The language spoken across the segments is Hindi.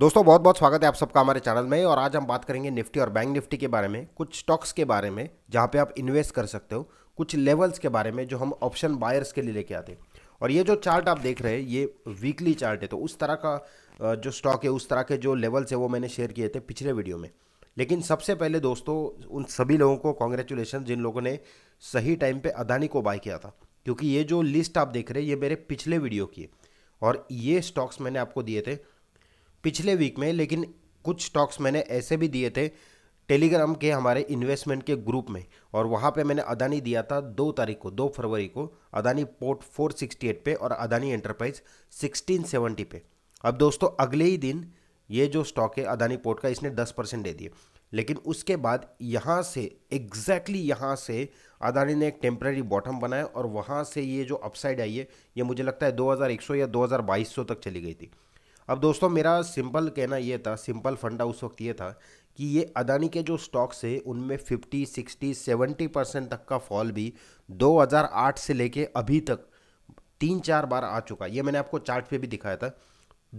दोस्तों बहुत बहुत स्वागत है आप सबका हमारे चैनल में और आज हम बात करेंगे निफ्टी और बैंक निफ्टी के बारे में कुछ स्टॉक्स के बारे में जहाँ पे आप इन्वेस्ट कर सकते हो कुछ लेवल्स के बारे में जो हम ऑप्शन बायर्स के लिए लेके आते हैं और ये जो चार्ट आप देख रहे हैं ये वीकली चार्ट है तो उस तरह का जो स्टॉक है उस तरह के जो लेवल्स है वो मैंने शेयर किए थे पिछले वीडियो में लेकिन सबसे पहले दोस्तों उन सभी लोगों को कॉन्ग्रेचुलेसन जिन लोगों ने सही टाइम पर अदानी को बाय किया था क्योंकि ये जो लिस्ट आप देख रहे हैं ये मेरे पिछले वीडियो की है और ये स्टॉक्स मैंने आपको दिए थे पिछले वीक में लेकिन कुछ स्टॉक्स मैंने ऐसे भी दिए थे टेलीग्राम के हमारे इन्वेस्टमेंट के ग्रुप में और वहाँ पे मैंने अदानी दिया था दो तारीख को दो फरवरी को अदानी पोर्ट 468 पे और अदानी एंटरप्राइज 1670 पे अब दोस्तों अगले ही दिन ये जो स्टॉक है अदानी पोर्ट का इसने 10 परसेंट दे दिए लेकिन उसके बाद यहाँ से एग्जैक्टली exactly यहाँ से अदानी ने एक टेम्प्रेरी बॉटम बनाया और वहाँ से ये जो अपसाइड आई है ये मुझे लगता है दो या दो तक चली गई थी अब दोस्तों मेरा सिंपल कहना ये था सिंपल फंडा उस वक्त ये था कि ये अदानी के जो स्टॉक्स है उनमें 50, 60, 70 परसेंट तक का फॉल भी 2008 से लेके अभी तक तीन चार बार आ चुका ये मैंने आपको चार्ट पे भी दिखाया था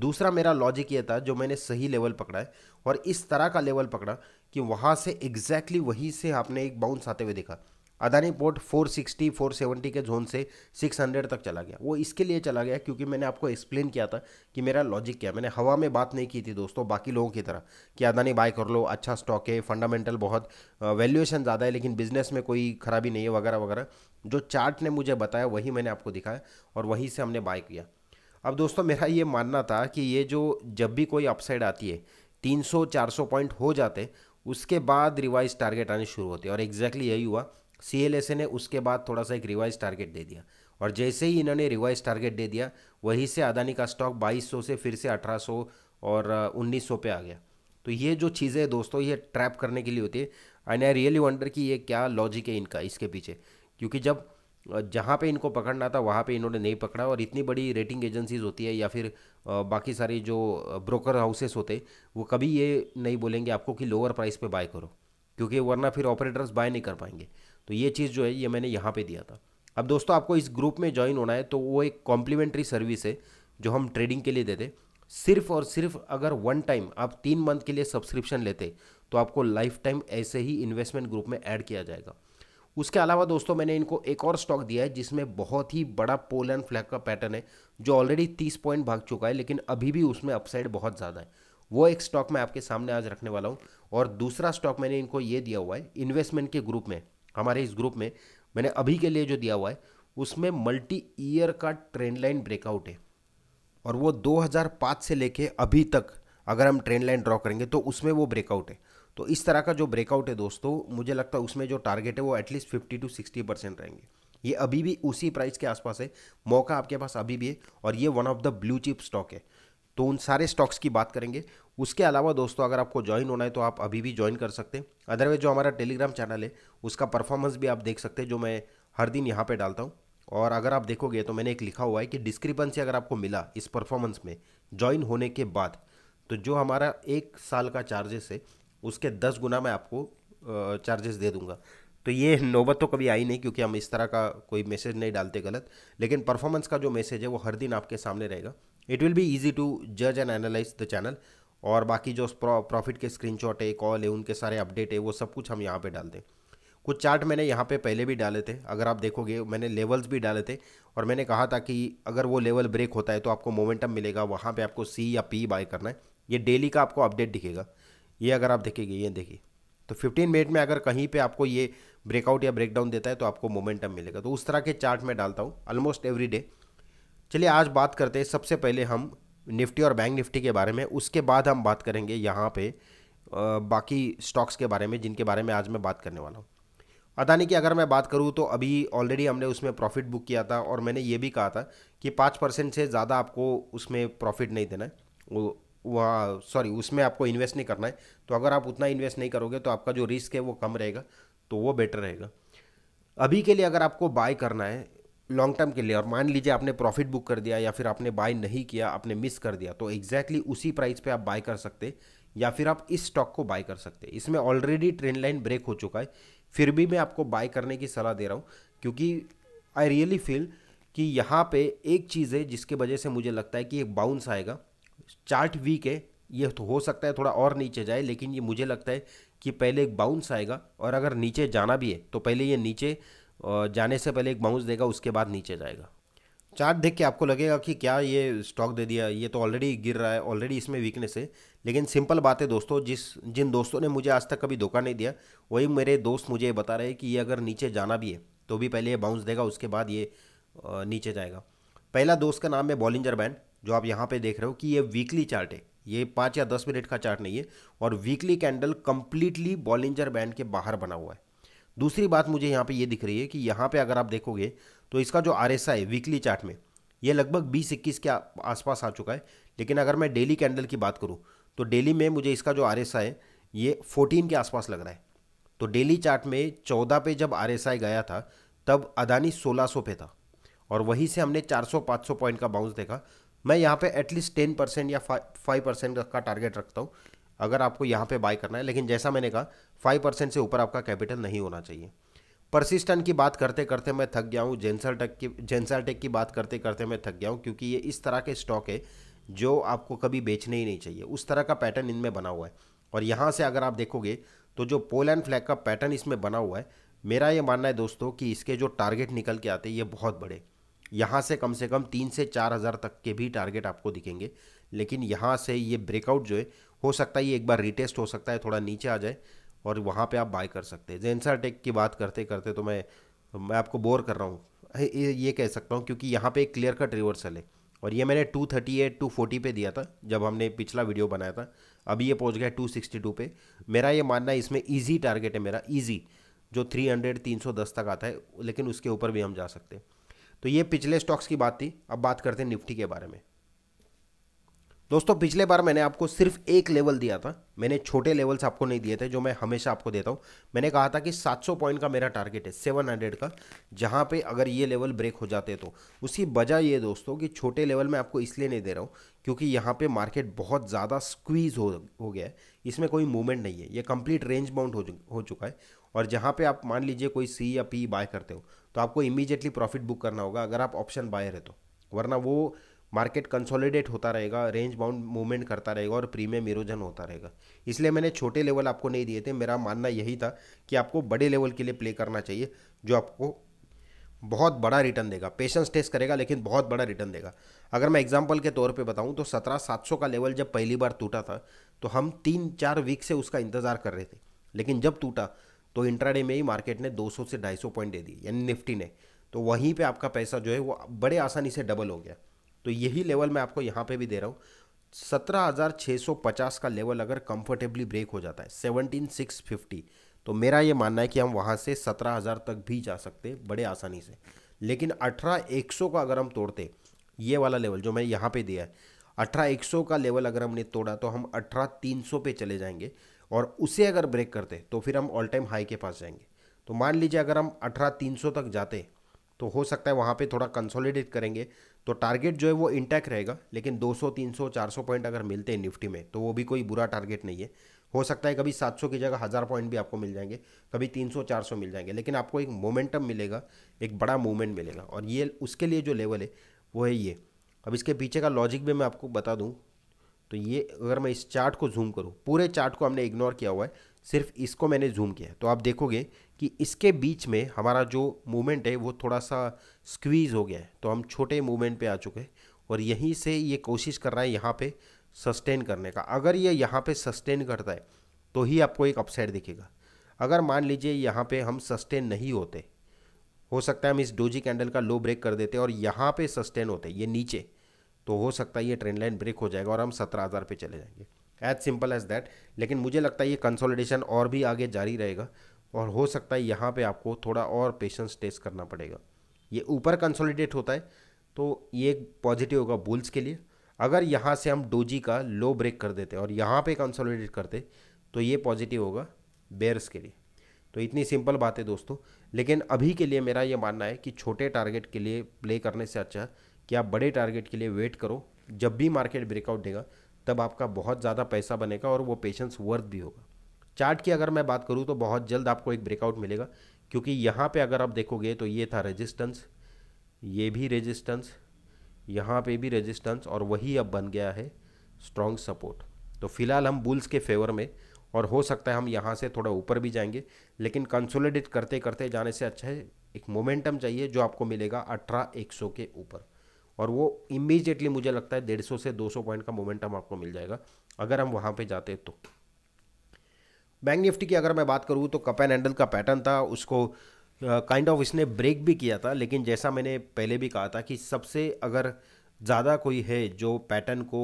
दूसरा मेरा लॉजिक ये था जो मैंने सही लेवल पकड़ा है और इस तरह का लेवल पकड़ा कि वहाँ से एग्जैक्टली exactly वहीं से आपने एक बाउंस आते हुए देखा अदानी पोर्ट 460 470 के जोन से 600 तक चला गया वो इसके लिए चला गया क्योंकि मैंने आपको एक्सप्लेन किया था कि मेरा लॉजिक क्या मैंने हवा में बात नहीं की थी दोस्तों बाकी लोगों की तरह कि अदानी बाय कर लो अच्छा स्टॉक है फंडामेंटल बहुत वैल्यूएशन ज़्यादा है लेकिन बिजनेस में कोई खराबी नहीं है वगैरह वगैरह जो चार्ट ने मुझे बताया वही मैंने आपको दिखाया और वहीं से हमने बाय किया अब दोस्तों मेरा ये मानना था कि ये जो जब भी कोई अपसाइड आती है 300 400 पॉइंट हो जाते उसके बाद रिवाइज टारगेट आने शुरू होते और एग्जैक्टली exactly यही हुआ सी ने उसके बाद थोड़ा सा एक रिवाइज टारगेट दे दिया और जैसे ही इन्होंने रिवाइज टारगेट दे दिया वहीं से अदानी का स्टॉक 2200 से फिर से 1800 और 1900 पे आ गया तो ये जो चीज़ें दोस्तों ये ट्रैप करने के लिए होती है एंड आई रियली वंडर कि ये क्या लॉजिक है इनका इसके पीछे क्योंकि जब जहाँ पे इनको पकड़ना था वहाँ पे इन्होंने नहीं पकड़ा और इतनी बड़ी रेटिंग एजेंसीज होती है या फिर बाकी सारी जो ब्रोकर हाउसेस होते वो कभी ये नहीं बोलेंगे आपको कि लोअर प्राइस पे बाय करो क्योंकि वरना फिर ऑपरेटर्स बाय नहीं कर पाएंगे तो ये चीज़ जो है ये मैंने यहाँ पे दिया था अब दोस्तों आपको इस ग्रुप में ज्वाइन होना है तो वो एक कॉम्प्लीमेंट्री सर्विस है जो हम ट्रेडिंग के लिए देते सिर्फ और सिर्फ अगर वन टाइम आप तीन मंथ के लिए सब्सक्रिप्शन लेते तो आपको लाइफ टाइम ऐसे ही इन्वेस्टमेंट ग्रुप में ऐड किया जाएगा उसके अलावा दोस्तों मैंने इनको एक और स्टॉक दिया है जिसमें बहुत ही बड़ा पोल एंड फ्लैग का पैटर्न है जो ऑलरेडी तीस पॉइंट भाग चुका है लेकिन अभी भी उसमें अपसाइड बहुत ज़्यादा है वो एक स्टॉक मैं आपके सामने आज रखने वाला हूँ और दूसरा स्टॉक मैंने इनको ये दिया हुआ है इन्वेस्टमेंट के ग्रुप में हमारे इस ग्रुप में मैंने अभी के लिए जो दिया हुआ है उसमें मल्टी ईयर का ट्रेंड लाइन ब्रेकआउट है और वो 2005 से लेके अभी तक अगर हम ट्रेंड लाइन ड्रॉ करेंगे तो उसमें वो ब्रेकआउट है तो इस तरह का जो ब्रेकआउट है दोस्तों मुझे लगता है उसमें जो टारगेट है वो at least fifty to sixty percent रहेंगे ये अभी भी उसी प्राइस के आसपास है मौका आपके पास अभी भी है और ये one of the blue chip stock है तो उन सारे स्टॉक्स की बात करेंगे उसके अलावा दोस्तों अगर आपको ज्वाइन होना है तो आप अभी भी ज्वाइन कर सकते हैं अदरवाइज जो हमारा टेलीग्राम चैनल है उसका परफॉर्मेंस भी आप देख सकते हैं जो मैं हर दिन यहाँ पर डालता हूँ और अगर आप देखोगे तो मैंने एक लिखा हुआ है कि डिस्क्रिपेंसी अगर आपको मिला इस परफॉर्मेंस में ज्वाइन होने के बाद तो जो हमारा एक साल का चार्जेस है उसके दस गुना मैं आपको चार्जेस दे दूंगा तो ये नौबत तो कभी आई नहीं क्योंकि हम इस तरह का कोई मैसेज नहीं डालते गलत लेकिन परफॉर्मेंस का जो मैसेज है वो हर दिन आपके सामने रहेगा it will be easy to जज एंड एनालाइज द चैनल और बाकी जो प्रॉफिट के स्क्रीनशॉट है कॉल है उनके सारे अपडेट है वो सब कुछ हम यहाँ पे डाल दें कुछ चार्ट मैंने यहाँ पे पहले भी डाले थे अगर आप देखोगे मैंने लेवल्स भी डाले थे और मैंने कहा था कि अगर वो लेवल ब्रेक होता है तो आपको मोमेंटम मिलेगा वहाँ पे आपको सी या पी बाय करना है ये डेली का आपको अपडेट दिखेगा ये अगर आप देखेंगे ये देखिए तो 15 मिनट में अगर कहीं पे आपको ये ब्रेकआउट या ब्रेकडाउन देता है तो आपको मोमेंटम मिलेगा तो उस तरह के चार्ट मैं डालता हूँ ऑलमोस्ट एवरी डे चलिए आज बात करते हैं सबसे पहले हम निफ्टी और बैंक निफ्टी के बारे में उसके बाद हम बात करेंगे यहाँ पे बाकी स्टॉक्स के बारे में जिनके बारे में आज मैं बात करने वाला हूँ अदानी की अगर मैं बात करूँ तो अभी ऑलरेडी हमने उसमें प्रॉफिट बुक किया था और मैंने ये भी कहा था कि पाँच परसेंट से ज़्यादा आपको उसमें प्रॉफिट नहीं देना है वो वहाँ सॉरी उसमें आपको इन्वेस्ट नहीं करना है तो अगर आप उतना इन्वेस्ट नहीं करोगे तो आपका जो रिस्क है वो कम रहेगा तो वो बेटर रहेगा अभी के लिए अगर आपको बाय करना है लॉन्ग टर्म के लिए और मान लीजिए आपने प्रॉफिट बुक कर दिया या फिर आपने बाय नहीं किया आपने मिस कर दिया तो एग्जैक्टली exactly उसी प्राइस पे आप बाय कर सकते या फिर आप इस स्टॉक को बाय कर सकते इसमें ऑलरेडी ट्रेंड लाइन ब्रेक हो चुका है फिर भी मैं आपको बाय करने की सलाह दे रहा हूँ क्योंकि आई रियली फील कि यहाँ पे एक चीज़ है जिसके वजह से मुझे लगता है कि एक बाउंस आएगा चार्ट वीक है ये तो हो सकता है थोड़ा और नीचे जाए लेकिन ये मुझे लगता है कि पहले एक बाउंस आएगा और अगर नीचे जाना भी है तो पहले ये नीचे और जाने से पहले एक बाउंस देगा उसके बाद नीचे जाएगा चार्ट देख के आपको लगेगा कि क्या ये स्टॉक दे दिया ये तो ऑलरेडी गिर रहा है ऑलरेडी इसमें वीकनेस है लेकिन सिंपल बात है दोस्तों जिस जिन दोस्तों ने मुझे आज तक कभी धोखा नहीं दिया वही मेरे दोस्त मुझे ये बता रहे कि ये अगर नीचे जाना भी है तो भी पहले ये बाउंस देगा उसके बाद ये नीचे जाएगा पहला दोस्त का नाम है बॉलिंजर बैंड जो आप यहाँ पर देख रहे हो कि ये वीकली चार्ट है ये पाँच या दस मिनट का चार्ट नहीं है और weekly candle completely Bollinger band के बाहर बना हुआ है दूसरी बात मुझे यहाँ पे ये दिख रही है कि यहाँ पे अगर आप देखोगे तो इसका जो R S I weekly chart में ये लगभग बीस इक्कीस के आसपास आ चुका है लेकिन अगर मैं डेली कैंडल की बात करूँ तो डेली में मुझे इसका जो आर एस आई ये फोर्टीन के आसपास लग रहा है तो डेली चार्ट में चौदह पे जब आर एस आई गया था तब अदानी सोलह सौ पे था और वहीं से हमने चार सौ पाँच सौ पॉइंट का बाउंस देखा मैं यहाँ पे एटलीस्ट टेन परसेंट या फाइव परसेंट का टारगेट रखता हूँ अगर आपको यहाँ पे बाय करना है लेकिन जैसा मैंने कहा फाइव परसेंट से ऊपर आपका कैपिटल नहीं होना चाहिए परसिस्टेंट की बात करते करते मैं थक गया हूँ टेक की टेक की बात करते करते मैं थक गया हूँ क्योंकि ये इस तरह के स्टॉक है जो आपको कभी बेचने ही नहीं चाहिए उस तरह का पैटर्न इनमें बना हुआ है और यहाँ से अगर आप देखोगे तो जो पोल एंड फ्लैग का पैटर्न इसमें बना हुआ है मेरा ये मानना है दोस्तों कि इसके जो टारगेट निकल के आते हैं ये बहुत बड़े यहाँ से कम से कम तीन से चार हज़ार तक के भी टारगेट आपको दिखेंगे लेकिन यहाँ से ये ब्रेकआउट जो है हो सकता है ये एक बार रिटेस्ट हो सकता है थोड़ा नीचे आ जाए और वहाँ पे आप बाय कर सकते हैं जेंसर टेक की बात करते करते तो मैं मैं आपको बोर कर रहा हूँ ये कह सकता हूँ क्योंकि यहाँ पे एक क्लियर कट रिवर्सल है और ये मैंने 238, 240 पे दिया था जब हमने पिछला वीडियो बनाया था अभी ये पहुँच गया 262 पे मेरा ये मानना है इसमें ईजी टारगेट है मेरा ईजी जो 300, 310 तक आता है लेकिन उसके ऊपर भी हम जा सकते हैं तो ये पिछले स्टॉक्स की बात थी अब बात करते हैं निफ्टी के बारे में दोस्तों पिछले बार मैंने आपको सिर्फ एक लेवल दिया था मैंने छोटे लेवल्स आपको नहीं दिए थे जो मैं हमेशा आपको देता हूँ मैंने कहा था कि 700 पॉइंट का मेरा टारगेट है 700 का जहाँ पे अगर ये लेवल ब्रेक हो जाते तो उसकी वजह ये दोस्तों कि छोटे लेवल में आपको इसलिए नहीं दे रहा हूँ क्योंकि यहाँ पर मार्केट बहुत ज़्यादा स्क्वीज़ हो हो गया है इसमें कोई मूवमेंट नहीं है ये कंप्लीट रेंज बाउंड हो, हो चुका है और जहाँ पर आप मान लीजिए कोई सी या पी बाय करते हो तो आपको इमीजिएटली प्रॉफिट बुक करना होगा अगर आप ऑप्शन बायर है तो वरना वो मार्केट कंसोलिडेट होता रहेगा रेंज बाउंड मूवमेंट करता रहेगा और प्रीमियम इरोजन होता रहेगा इसलिए मैंने छोटे लेवल आपको नहीं दिए थे मेरा मानना यही था कि आपको बड़े लेवल के लिए प्ले करना चाहिए जो आपको बहुत बड़ा रिटर्न देगा पेशेंस टेस्ट करेगा लेकिन बहुत बड़ा रिटर्न देगा अगर मैं एग्जाम्पल के तौर पर बताऊँ तो सत्रह सात सौ का लेवल जब पहली बार टूटा था तो हम तीन चार वीक से उसका इंतज़ार कर रहे थे लेकिन जब टूटा तो इंट्राडे में ही मार्केट ने 200 से 250 पॉइंट दे दिए यानी निफ्टी ने तो वहीं पे आपका पैसा जो है वो बड़े आसानी से डबल हो गया तो यही लेवल मैं आपको यहाँ पे भी दे रहा हूँ 17,650 का लेवल अगर कंफर्टेबली ब्रेक हो जाता है 17,650 तो मेरा ये मानना है कि हम वहाँ से 17,000 तक भी जा सकते हैं बड़े आसानी से लेकिन अठारह एक का अगर हम तोड़ते ये वाला लेवल जो मैंने यहाँ पे दिया है अठारह एक का लेवल अगर हमने तोड़ा तो हम अठारह तीन पे चले जाएंगे और उसे अगर ब्रेक करते तो फिर हम ऑल टाइम हाई के पास जाएंगे तो मान लीजिए अगर हम अठारह तीन सौ तक जाते तो हो सकता है वहाँ पे थोड़ा कंसोलिडेट करेंगे तो टारगेट जो है वो इंटैक्ट रहेगा लेकिन 200 300 400 पॉइंट अगर मिलते हैं निफ्टी में तो वो भी कोई बुरा टारगेट नहीं है हो सकता है कभी 700 की जगह हज़ार पॉइंट भी आपको मिल जाएंगे कभी 300 400 मिल जाएंगे लेकिन आपको एक मोमेंटम मिलेगा एक बड़ा मूवमेंट मिलेगा और ये उसके लिए जो लेवल है वो है ये अब इसके पीछे का लॉजिक भी मैं आपको बता दूँ तो ये अगर मैं इस चार्ट को जूम करूँ पूरे चार्ट को हमने इग्नोर किया हुआ है सिर्फ इसको मैंने जूम किया है तो आप देखोगे कि इसके बीच में हमारा जो मूवमेंट है वो थोड़ा सा स्क्वीज़ हो गया है तो हम छोटे मूवमेंट पे आ चुके हैं और यहीं से ये कोशिश कर रहा है यहाँ पे सस्टेन करने का अगर ये यहाँ पे सस्टेन करता है तो ही आपको एक अपसाइड दिखेगा अगर मान लीजिए यहाँ पे हम सस्टेन नहीं होते हो सकता है हम इस डोजी कैंडल का लो ब्रेक कर देते और यहाँ पर सस्टेन होते ये नीचे तो हो सकता है ये ट्रेंड लाइन ब्रेक हो जाएगा और हम सत्रह हज़ार पे चले जाएंगे एज सिंपल एज दैट लेकिन मुझे लगता है ये कंसोलिडेशन और भी आगे जारी रहेगा और हो सकता है यहाँ पे आपको थोड़ा और पेशेंस टेस्ट करना पड़ेगा ये ऊपर कंसोलिडेट होता है तो ये एक पॉजिटिव होगा बुल्स के लिए अगर यहाँ से हम डोजी का लो ब्रेक कर देते और यहाँ पे कंसोलिडेट करते तो ये पॉजिटिव होगा बेयर्स के लिए तो इतनी सिंपल बात है दोस्तों लेकिन अभी के लिए मेरा ये मानना है कि छोटे टारगेट के लिए प्ले करने से अच्छा कि आप बड़े टारगेट के लिए वेट करो जब भी मार्केट ब्रेकआउट देगा तब आपका बहुत ज़्यादा पैसा बनेगा और वो पेशेंस वर्थ भी होगा चार्ट की अगर मैं बात करूँ तो बहुत जल्द आपको एक ब्रेकआउट मिलेगा क्योंकि यहाँ पे अगर आप देखोगे तो ये था रेजिस्टेंस ये भी रेजिस्टेंस यहाँ पे भी रेजिस्टेंस और वही अब बन गया है स्ट्रॉन्ग सपोर्ट तो फिलहाल हम बुल्स के फेवर में और हो सकता है हम यहाँ से थोड़ा ऊपर भी जाएंगे लेकिन कंसोलिडेट करते करते जाने से अच्छा है एक मोमेंटम चाहिए जो आपको मिलेगा अठारह एक सौ के ऊपर और वो इमीजिएटली मुझे लगता है डेढ़ सौ से दो सौ पॉइंट का मोमेंटम आपको मिल जाएगा अगर हम वहाँ पर जाते तो बैंक निफ्टी की अगर मैं बात करूँ तो कप एंड हैंडल का पैटर्न था उसको kind uh, of kind of इसने ब्रेक भी किया था लेकिन जैसा मैंने पहले भी कहा था कि सबसे अगर ज़्यादा कोई है जो पैटर्न को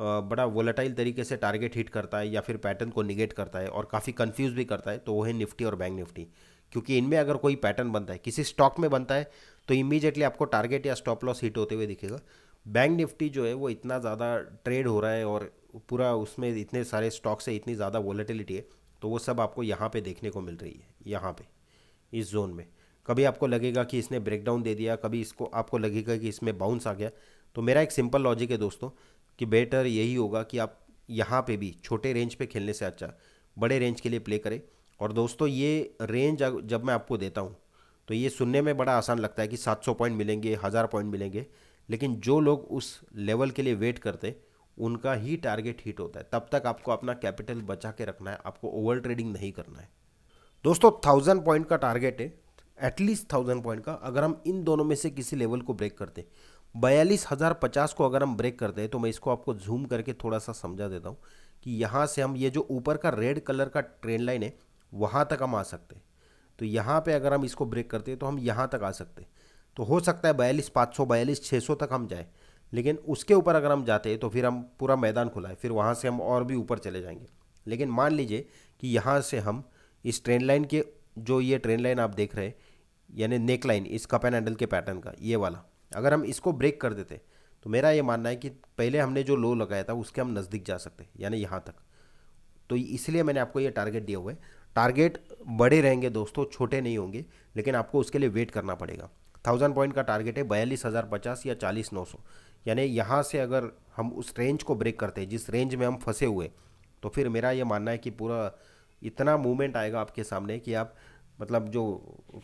बड़ा वोलेटाइल तरीके से टारगेट हिट करता है या फिर पैटर्न को निगेट करता है और काफ़ी कंफ्यूज भी करता है तो वो है निफ्टी और बैंक निफ्टी क्योंकि इनमें अगर कोई पैटर्न बनता है किसी स्टॉक में बनता है तो इमीजिएटली आपको टारगेट या स्टॉप लॉस हिट होते हुए दिखेगा बैंक निफ्टी जो है वो इतना ज़्यादा ट्रेड हो रहा है और पूरा उसमें इतने सारे स्टॉक्स है इतनी ज़्यादा वॉलेटिलिटी है तो वो सब आपको यहाँ पे देखने को मिल रही है यहाँ पे इस जोन में कभी आपको लगेगा कि इसने ब्रेकडाउन दे दिया कभी इसको आपको लगेगा कि इसमें बाउंस आ गया तो मेरा एक सिंपल लॉजिक है दोस्तों कि बेटर यही होगा कि आप यहाँ पे भी छोटे रेंज पे खेलने से अच्छा बड़े रेंज के लिए प्ले करें और दोस्तों ये रेंज जब मैं आपको देता हूँ तो ये सुनने में बड़ा आसान लगता है कि 700 पॉइंट मिलेंगे हज़ार पॉइंट मिलेंगे लेकिन जो लोग उस लेवल के लिए वेट करते उनका ही टारगेट हिट होता है तब तक आपको अपना कैपिटल बचा के रखना है आपको ओवर ट्रेडिंग नहीं करना है दोस्तों थाउजेंड पॉइंट का टारगेट है एटलीस्ट थाउजेंड पॉइंट का अगर हम इन दोनों में से किसी लेवल को ब्रेक करते बयालीस हज़ार पचास को अगर हम ब्रेक करते हैं तो मैं इसको आपको जूम करके थोड़ा सा समझा देता हूँ कि यहाँ से हम ये जो ऊपर का रेड कलर का ट्रेन लाइन है वहाँ तक हम आ सकते तो यहाँ पे अगर हम इसको ब्रेक करते हैं तो हम यहाँ तक आ सकते तो हो सकता है बयालीस पाँच सौ बयालीस छः सौ तक हम जाए लेकिन उसके ऊपर अगर हम जाते तो फिर हम पूरा मैदान खुला है फिर वहाँ से हम और भी ऊपर चले जाएंगे लेकिन मान लीजिए कि यहाँ से हम इस ट्रेन लाइन के जो ये ट्रेन लाइन आप देख रहे हैं यानी नेक लाइन इस कप एंड हैंडल के पैटर्न का ये वाला अगर हम इसको ब्रेक कर देते तो मेरा ये मानना है कि पहले हमने जो लो लगाया था उसके हम नज़दीक जा सकते यानी यहाँ तक तो इसलिए मैंने आपको ये टारगेट दिया हुआ है टारगेट बड़े रहेंगे दोस्तों छोटे नहीं होंगे लेकिन आपको उसके लिए वेट करना पड़ेगा थाउजेंड पॉइंट का टारगेट है बयालीस हज़ार पचास या चालीस नौ सौ यानी यहाँ से अगर हम उस रेंज को ब्रेक करते हैं जिस रेंज में हम फंसे हुए तो फिर मेरा ये मानना है कि पूरा इतना मूवमेंट आएगा आपके सामने कि आप मतलब जो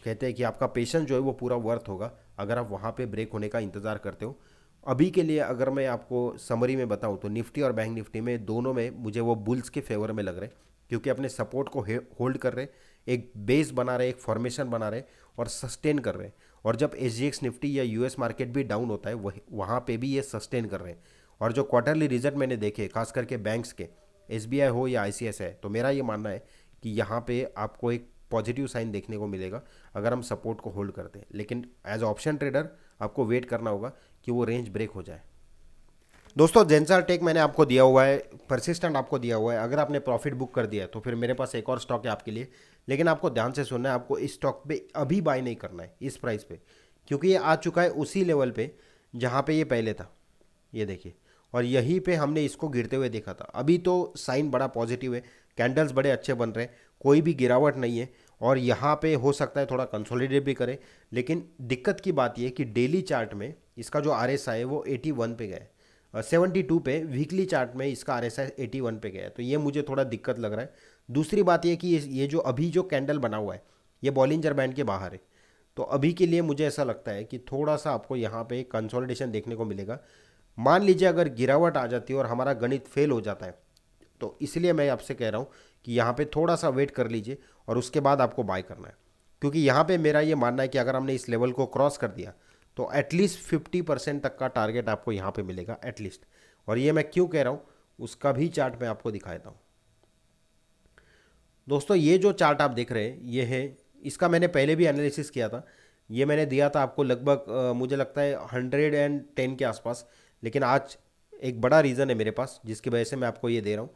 कहते हैं कि आपका पेशेंस जो है वो पूरा वर्थ होगा अगर आप वहाँ पे ब्रेक होने का इंतज़ार करते हो अभी के लिए अगर मैं आपको समरी में बताऊँ तो निफ्टी और बैंक निफ्टी में दोनों में मुझे वो बुल्स के फेवर में लग रहे हैं क्योंकि अपने सपोर्ट को होल्ड कर रहे एक बेस बना रहे एक फॉर्मेशन बना रहे और सस्टेन कर रहे और जब एच निफ्टी या यूएस मार्केट भी डाउन होता है वही वहाँ पर भी ये सस्टेन कर रहे हैं और जो क्वार्टरली रिजल्ट मैंने देखे खास करके बैंक्स के एस हो या आई है तो मेरा ये मानना है कि यहाँ पर आपको एक पॉजिटिव साइन देखने को मिलेगा अगर हम सपोर्ट को होल्ड करते हैं लेकिन एज ऑप्शन ट्रेडर आपको वेट करना होगा कि वो रेंज ब्रेक हो जाए दोस्तों जेंसर टेक मैंने आपको दिया हुआ है परसिस्टेंट आपको दिया हुआ है अगर आपने प्रॉफिट बुक कर दिया तो फिर मेरे पास एक और स्टॉक है आपके लिए लेकिन आपको ध्यान से सुनना है आपको इस स्टॉक पे अभी बाय नहीं करना है इस प्राइस पे क्योंकि ये आ चुका है उसी लेवल पे जहाँ पे ये पहले था ये देखिए और यहीं पे हमने इसको गिरते हुए देखा था अभी तो साइन बड़ा पॉजिटिव है कैंडल्स बड़े अच्छे बन रहे हैं कोई भी गिरावट नहीं है और यहाँ पे हो सकता है थोड़ा कंसोलिडेट भी करे लेकिन दिक्कत की बात यह कि डेली चार्ट में इसका जो आर एस है वो एटी वन पे गए सेवेंटी टू पे वीकली चार्ट में इसका आर एस एटी वन पे गया तो ये मुझे थोड़ा दिक्कत लग रहा है दूसरी बात ये कि ये जो अभी जो कैंडल बना हुआ है ये बॉलिंजर बैंड के बाहर है तो अभी के लिए मुझे ऐसा लगता है कि थोड़ा सा आपको यहाँ पे कंसोलिडेशन देखने को मिलेगा मान लीजिए अगर गिरावट आ जाती है और हमारा गणित फेल हो जाता है तो इसलिए मैं आपसे कह रहा हूँ कि यहाँ पे थोड़ा सा वेट कर लीजिए और उसके बाद आपको बाय करना है क्योंकि यहाँ पे मेरा ये मानना है कि अगर हमने इस लेवल को क्रॉस कर दिया तो एटलीस्ट फिफ्टी परसेंट तक का टारगेट आपको यहाँ पे मिलेगा एटलीस्ट और ये मैं क्यों कह रहा हूँ उसका भी चार्ट मैं आपको दिखा देता हूँ दोस्तों ये जो चार्ट आप देख रहे हैं ये है इसका मैंने पहले भी एनालिसिस किया था ये मैंने दिया था आपको लगभग मुझे लगता है हंड्रेड एंड टेन के आसपास लेकिन आज एक बड़ा रीज़न है मेरे पास जिसकी वजह से मैं आपको ये दे रहा हूँ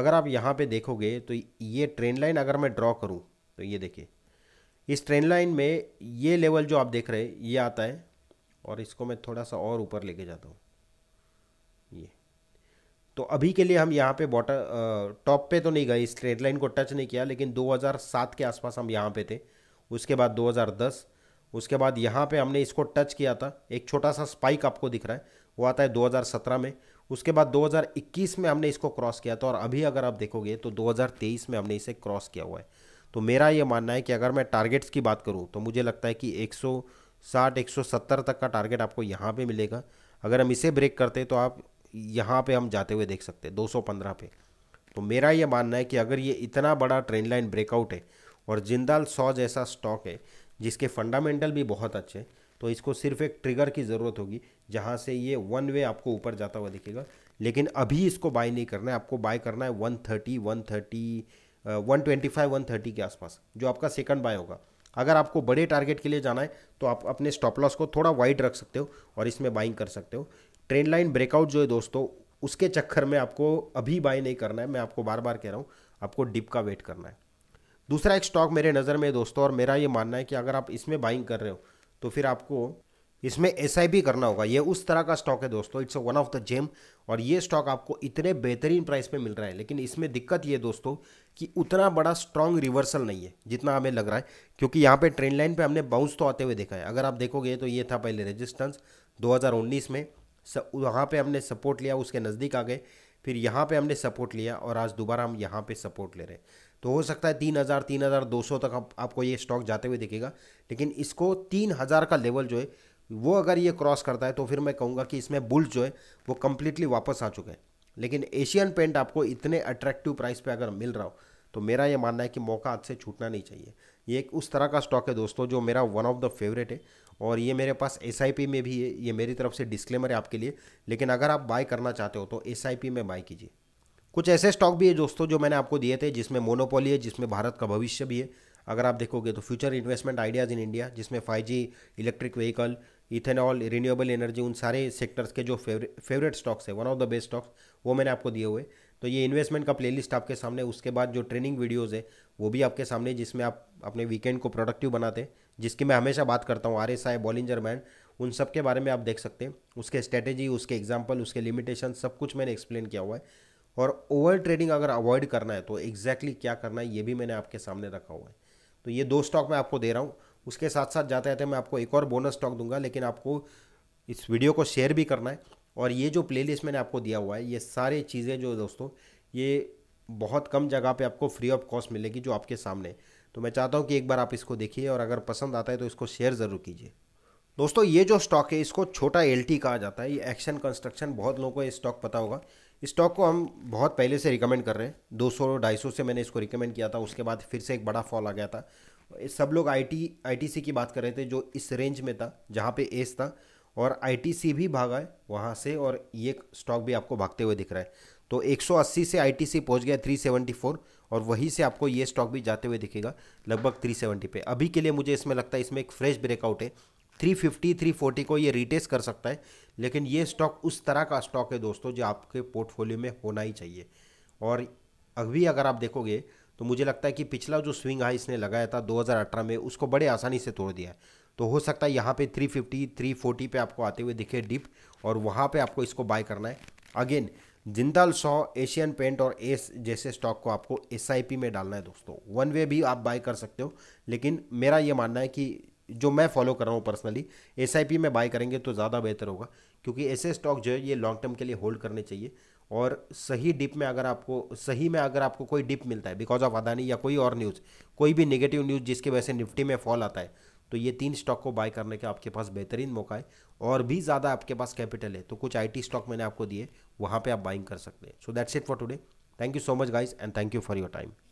अगर आप यहाँ पे देखोगे तो ये ट्रेन लाइन अगर मैं ड्रॉ करूँ तो ये देखिए इस ट्रेन लाइन में ये लेवल जो आप देख रहे हैं ये आता है और इसको मैं थोड़ा सा और ऊपर लेके जाता हूँ ये तो अभी के लिए हम यहाँ पे बॉटर टॉप पे तो नहीं गए स्ट्रेट लाइन को टच नहीं किया लेकिन 2007 के आसपास हम यहाँ पे थे उसके बाद 2010 उसके बाद यहाँ पे हमने इसको टच किया था एक छोटा सा स्पाइक आपको दिख रहा है वो आता है 2017 में उसके बाद 2021 में हमने इसको क्रॉस किया था और अभी अगर आप देखोगे तो 2023 में हमने इसे क्रॉस किया हुआ है तो मेरा ये मानना है कि अगर मैं टारगेट्स की बात करूँ तो मुझे लगता है कि एक साठ एक सौ सत्तर तक का टारगेट आपको यहाँ पे मिलेगा अगर हम इसे ब्रेक करते तो आप यहाँ पे हम जाते हुए देख सकते हैं दो सौ पंद्रह पे तो मेरा ये मानना है कि अगर ये इतना बड़ा ट्रेंड लाइन ब्रेकआउट है और जिंदाल सौ जैसा स्टॉक है जिसके फंडामेंटल भी बहुत अच्छे हैं तो इसको सिर्फ एक ट्रिगर की ज़रूरत होगी जहाँ से ये वन वे आपको ऊपर जाता हुआ दिखेगा लेकिन अभी इसको बाय नहीं करना है आपको बाय करना है one thirty one thirty one twenty five one thirty के आसपास जो आपका सेकंड बाय होगा अगर आपको बड़े टारगेट के लिए जाना है तो आप अपने स्टॉप लॉस को थोड़ा वाइड रख सकते हो और इसमें बाइंग कर सकते हो ट्रेंड लाइन ब्रेकआउट जो है दोस्तों उसके चक्कर में आपको अभी बाई नहीं करना है मैं आपको बार बार कह रहा हूँ आपको डिप का वेट करना है दूसरा एक स्टॉक मेरे नज़र में दोस्तों और मेरा ये मानना है कि अगर आप इसमें बाइंग कर रहे हो तो फिर आपको इसमें एस करना होगा ये उस तरह का स्टॉक है दोस्तों it's one of the gem और ये स्टॉक आपको इतने बेहतरीन प्राइस पे मिल रहा है लेकिन इसमें दिक्कत ये दोस्तों कि उतना बड़ा स्ट्रॉन्ग रिवर्सल नहीं है जितना हमें लग रहा है क्योंकि यहाँ पे ट्रेन लाइन पे हमने बाउंस तो आते हुए देखा है अगर आप देखोगे तो ये था पहले रेजिस्टेंस 2019 में वहाँ पे हमने सपोर्ट लिया उसके नज़दीक आ गए फिर यहाँ पे हमने सपोर्ट लिया और आज दोबारा हम यहाँ पे सपोर्ट ले रहे हैं तो हो सकता है तीन हज़ार तीन हज़ार दो सौ तक आप, आपको ये स्टॉक जाते हुए दिखेगा लेकिन इसको तीन हज़ार का लेवल जो है वो अगर ये क्रॉस करता है तो फिर मैं कहूँगा कि इसमें बुल जो है वो कम्प्लीटली वापस आ चुके हैं लेकिन एशियन पेंट आपको इतने अट्रैक्टिव प्राइस पे अगर मिल रहा हो तो मेरा ये मानना है कि मौका हाथ से छूटना नहीं चाहिए ये एक उस तरह का स्टॉक है दोस्तों जो मेरा वन ऑफ द फेवरेट है और ये मेरे पास एस में भी है ये मेरी तरफ से डिस्क्लेमर है आपके लिए लेकिन अगर आप बाय करना चाहते हो तो एस में बाय कीजिए कुछ ऐसे स्टॉक भी है दोस्तों जो मैंने आपको दिए थे जिसमें मोनोपोली है जिसमें भारत का भविष्य भी है अगर आप देखोगे तो future investment ideas in India जिसमें 5G electric vehicle ethanol renewable energy उन सारे सेक्टर्स के जो फेवरेट स्टॉक्स है one of the best stocks वो मैंने आपको दिए हुए तो ये इन्वेस्टमेंट का प्लेलिस्ट आपके सामने उसके बाद जो ट्रेनिंग वीडियोज़ है वो भी आपके सामने जिसमें आप अपने वीकेंड को प्रोडक्टिव बनाते जिसकी मैं हमेशा बात करता हूँ R S I Bollinger band उन सब के बारे में आप देख सकते हैं उसके स्ट्रेटेजी उसके एग्जाम्पल उसके लिमिटेशन सब कुछ मैंने एक्सप्लेन किया हुआ है और ओवर ट्रेडिंग अगर अवॉइड करना है तो एग्जैक्टली exactly क्या करना है ये भी मैंने आपके सामने रखा हुआ है तो ये दो स्टॉक मैं आपको दे रहा हूँ उसके साथ साथ जाते जाते मैं आपको एक और बोनस स्टॉक दूंगा लेकिन आपको इस वीडियो को शेयर भी करना है और ये जो प्लेलिस्ट मैंने आपको दिया हुआ है ये सारे चीज़ें जो दोस्तों ये बहुत कम जगह पे आपको फ्री ऑफ कॉस्ट मिलेगी जो आपके सामने तो मैं चाहता हूँ कि एक बार आप इसको देखिए और अगर पसंद आता है तो इसको शेयर ज़रूर कीजिए दोस्तों ये जो स्टॉक है इसको छोटा एल कहा जाता है ये एक्शन कंस्ट्रक्शन बहुत लोगों को ये स्टॉक पता होगा इस स्टॉक को हम बहुत पहले से रिकमेंड कर रहे हैं 200 250 से मैंने इसको रिकमेंड किया था उसके बाद फिर से एक बड़ा फॉल आ गया था सब लोग टी सी की बात कर रहे थे जो इस रेंज में था जहाँ पे एस था और सी भी भागा है वहाँ से और ये स्टॉक भी आपको भागते हुए दिख रहा है तो 180 से सी पहुँच गया 374 और वहीं से आपको ये स्टॉक भी जाते हुए दिखेगा लगभग 370 पे अभी के लिए मुझे इसमें लगता है इसमें एक फ्रेश ब्रेकआउट है 350 340 को ये रिटेस कर सकता है लेकिन ये स्टॉक उस तरह का स्टॉक है दोस्तों जो आपके पोर्टफोलियो में होना ही चाहिए और अभी अगर आप देखोगे तो मुझे लगता है कि पिछला जो स्विंग हाई इसने लगाया था 2018 में उसको बड़े आसानी से तोड़ दिया है तो हो सकता है यहाँ पे 350 340 पे आपको आते हुए दिखे डिप और वहाँ पे आपको इसको बाय करना है again Jindal Saw Asian paint और एस जैसे स्टॉक को आपको एस में डालना है दोस्तों वन वे भी आप बाय कर सकते हो लेकिन मेरा ये मानना है कि जो मैं फॉलो कर रहा हूँ पर्सनली एस में बाय करेंगे तो ज़्यादा बेहतर होगा क्योंकि ऐसे स्टॉक जो है ये लॉन्ग टर्म के लिए होल्ड करने चाहिए और सही डिप में अगर आपको सही में अगर आपको कोई डिप मिलता है बिकॉज ऑफ अदानी या कोई और न्यूज़ कोई भी नेगेटिव न्यूज़ जिसकी वजह से निफ्टी में फॉल आता है तो ये तीन स्टॉक को बाय करने का आपके पास बेहतरीन मौका है और भी ज़्यादा आपके पास कैपिटल है तो कुछ आईटी स्टॉक मैंने आपको दिए वहाँ पे आप बाइंग कर सकते हैं so that's it for today thank you so much guys and thank you for your time